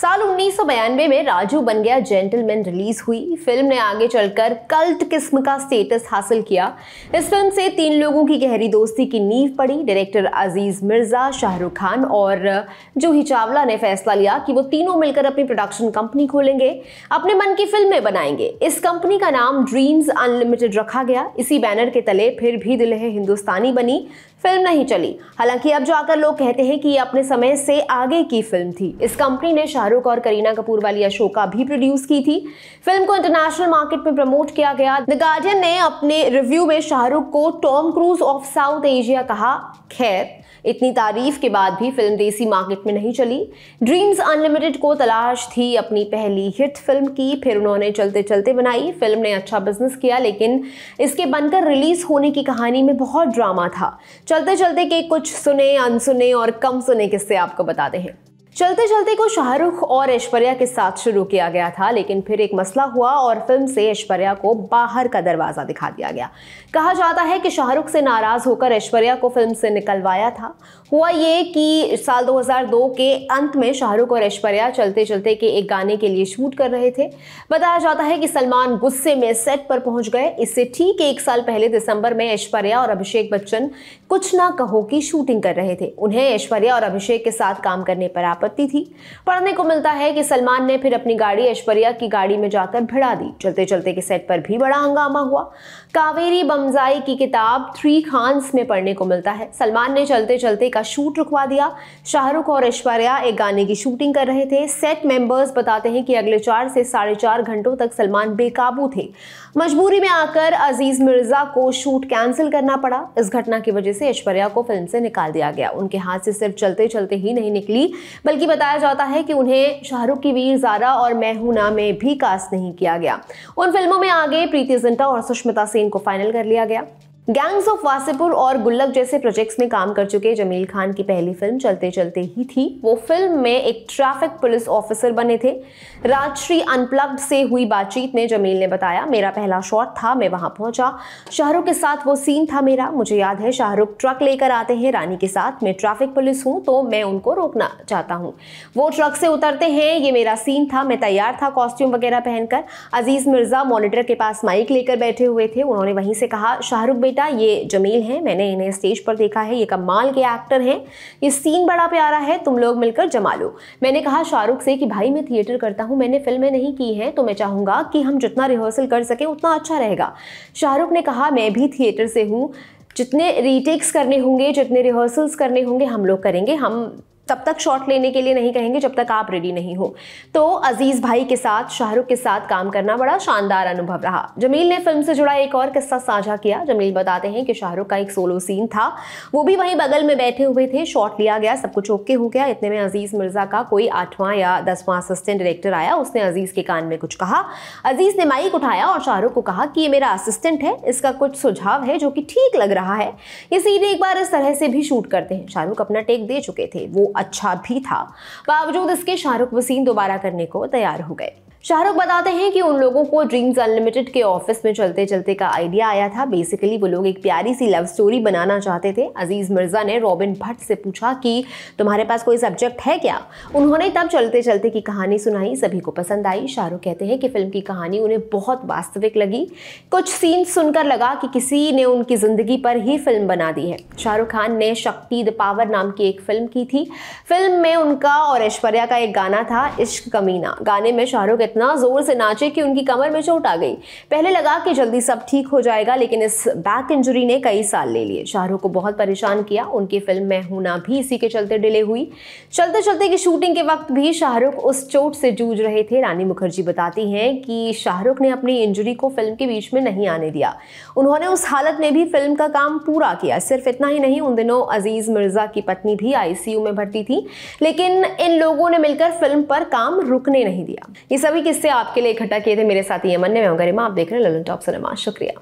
साल उन्नीस में राजू बन गया जेंटलमैन रिलीज हुई फिल्म ने आगे चलकर कल्ट किस्म का स्टेटस हासिल किया इस फिल्म से तीन लोगों की गहरी दोस्ती की नींव पड़ी डायरेक्टर अजीज मिर्जा शाहरुख खान और जूही चावला ने फैसला लिया कि वो तीनों मिलकर अपनी प्रोडक्शन कंपनी खोलेंगे अपने मन की फिल्में बनाएंगे इस कंपनी का नाम ड्रीम्स अनलिमिटेड रखा गया इसी बैनर के तले फिर भी दुल्हे हिंदुस्तानी बनी फिल्म नहीं चली हालांकि अब जाकर लोग कहते हैं कि ये अपने समय से आगे की फिल्म थी इस कंपनी ने शाहरुख शाहरुख और करीना कपूर वाली अशोका भी प्रोड्यूस की थी फिल्म को इंटरनेशनल मार्केट में प्रमोट किया गया द गार्डियन ने अपने रिव्यू में शाहरुख को Tom Cruise of South Asia कहा खैर इतनी तारीफ के बाद भी फिल्म देसी मार्केट में नहीं चली ड्रीम्स अनलिमिटेड को तलाश थी अपनी पहली हिट फिल्म की फिर उन्होंने चलते चलते बनाई फिल्म ने अच्छा बिजनेस किया लेकिन इसके बनकर रिलीज होने की कहानी में बहुत ड्रामा था चलते चलते के कुछ सुने अनसुने और कम सुने किस्से आपको बताते हैं चलते चलते को शाहरुख और ऐश्वर्या के साथ शुरू किया गया था लेकिन फिर एक मसला हुआ और फिल्म से ऐश्वर्या को बाहर का दरवाजा दिखा दिया गया कहा जाता है कि शाहरुख से नाराज होकर ऐश्वर्या को फिल्म से निकलवाया था हुआ ये कि साल 2002 के अंत में शाहरुख और ऐश्वर्या चलते चलते के एक गाने के लिए शूट कर रहे थे बताया जाता है कि सलमान गुस्से में सेट पर पहुंच गए इससे ठीक एक साल पहले दिसंबर में ऐश्वर्या और अभिषेक बच्चन कुछ ना कहो की शूटिंग कर रहे थे उन्हें ऐश्वर्या और अभिषेक के साथ काम करने पर आपस आपत्ति थी पढ़ने को मिलता है कि सलमान ने फिर अपनी गाड़ी ऐश्वर्या की गाड़ी में जाकर भिड़ा दी चलते चलते के सेट पर भी बड़ा हंगामा हुआ कावेरी बमजाई की किताब थ्री खान्स में पढ़ने को मिलता है सलमान ने चलते चलते का शूट रुकवा दिया शाहरुख और ऐश्वर्या एक गाने की शूटिंग कर रहे थे सेट मेंबर्स बताते हैं कि अगले चार से साढ़े चार घंटों तक सलमान बेकाबू थे मजबूरी में आकर अजीज मिर्जा को शूट कैंसिल करना पड़ा इस घटना की वजह से ऐश्वर्या को फिल्म से निकाल दिया गया उनके हाथ से सिर्फ चलते चलते ही नहीं निकली बल्कि बताया जाता है कि उन्हें शाहरुख की वीर जारा और मैहूना में भी कास्ट नहीं किया गया उन फिल्मों में आगे प्रीति जिंटा और सुष्मिता सेन को फाइनल कर लिया गया गैंग्स ऑफ वासेपुर और गुल्लक जैसे प्रोजेक्ट्स में काम कर चुके जमील खान की पहली फिल्म चलते चलते ही थी वो फिल्म में एक ट्रैफिक पुलिस ऑफिसर बने थे राजश्री अनप्लग्ड से हुई बातचीत में जमील ने बताया मेरा पहला शॉट था मैं वहां पहुंचा शाहरुख के साथ वो सीन था मेरा मुझे याद है शाहरुख ट्रक लेकर आते हैं रानी के साथ मैं ट्रैफिक पुलिस हूँ तो मैं उनको रोकना चाहता हूँ वो ट्रक से उतरते हैं ये मेरा सीन था मैं तैयार था कॉस्ट्यूम वगैरह पहनकर अजीज़ मिर्ज़ा मॉनिटर के पास माइक लेकर बैठे हुए थे उन्होंने वहीं से कहा शाहरुख बेटे बेटा ये जमील हैं मैंने इन्हें स्टेज पर देखा है ये कमाल के एक्टर हैं ये सीन बड़ा प्यारा है तुम लोग मिलकर जमा लो मैंने कहा शाहरुख से कि भाई मैं थिएटर करता हूँ मैंने फिल्में नहीं की हैं तो मैं चाहूँगा कि हम जितना रिहर्सल कर सकें उतना अच्छा रहेगा शाहरुख ने कहा मैं भी थिएटर से हूँ जितने रीटेक्स करने होंगे जितने रिहर्सल्स करने होंगे हम लोग करेंगे हम तब तक शॉट लेने के लिए नहीं कहेंगे जब तक आप रेडी नहीं हो तो अजीज़ भाई के साथ शाहरुख के साथ काम करना बड़ा शानदार अनुभव रहा जमील ने फिल्म से जुड़ा एक और किस्सा साझा किया जमील बताते हैं कि शाहरुख का एक सोलो सीन था वो भी वहीं बगल में बैठे हुए थे शॉट लिया गया सब कुछ ओके हो गया इतने में अजीज़ मिर्ज़ा का कोई आठवां या दसवां असिस्टेंट डायरेक्टर आया उसने अजीज़ के कान में कुछ कहा अजीज़ ने माइक उठाया और शाहरुख को कहा कि ये मेरा असिस्टेंट है इसका कुछ सुझाव है जो कि ठीक लग रहा है ये सीन एक बार इस तरह से भी शूट करते हैं शाहरुख अपना टेक दे चुके थे वो अच्छा भी था बावजूद इसके शाहरुख वसीम दोबारा करने को तैयार हो गए शाहरुख बताते हैं कि उन लोगों को ड्रीम्स अनलिमिटेड के ऑफिस में चलते चलते का आइडिया आया था बेसिकली वो लोग एक प्यारी सी लव स्टोरी बनाना चाहते थे अजीज़ मिर्ज़ा ने रॉबिन भट्ट से पूछा कि तुम्हारे पास कोई सब्जेक्ट है क्या उन्होंने तब चलते चलते की कहानी सुनाई सभी को पसंद आई शाहरुख कहते हैं कि फिल्म की कहानी उन्हें बहुत वास्तविक लगी कुछ सीन सुनकर लगा कि किसी ने उनकी ज़िंदगी पर ही फिल्म बना दी है शाहरुख खान ने शक्ति द पावर नाम की एक फिल्म की थी फिल्म में उनका और ऐश्वर्या का एक गाना था इश्क कमीना गाने में शाहरुख इतना जोर से नाचे कि उनकी कमर में चोट आ गई पहले लगा कि जल्दी सब ठीक हो जाएगा लेकिन इस बैक इंजरी ने कई साल ले लिए शाहरुख को बहुत परेशान किया उनकी फिल्म मैं हूं ना भी इसी के चलते डिले हुई चलते चलते की शूटिंग के वक्त भी शाहरुख उस चोट से जूझ रहे थे रानी मुखर्जी बताती हैं कि शाहरुख ने अपनी इंजरी को फिल्म के बीच में नहीं आने दिया उन्होंने उस हालत में भी फिल्म का काम पूरा किया सिर्फ इतना ही नहीं उन दिनों अजीज़ मिर्ज़ा की पत्नी भी आईसीयू में भर्ती थी लेकिन इन लोगों ने मिलकर फिल्म पर काम रुकने नहीं दिया ये सभी सभी किस्से आपके लिए इकट्ठा किए थे मेरे साथ यमन ने मैं हूँ गरिमा आप देख रहे हैं ललन टॉप सिनेमा शुक्रिया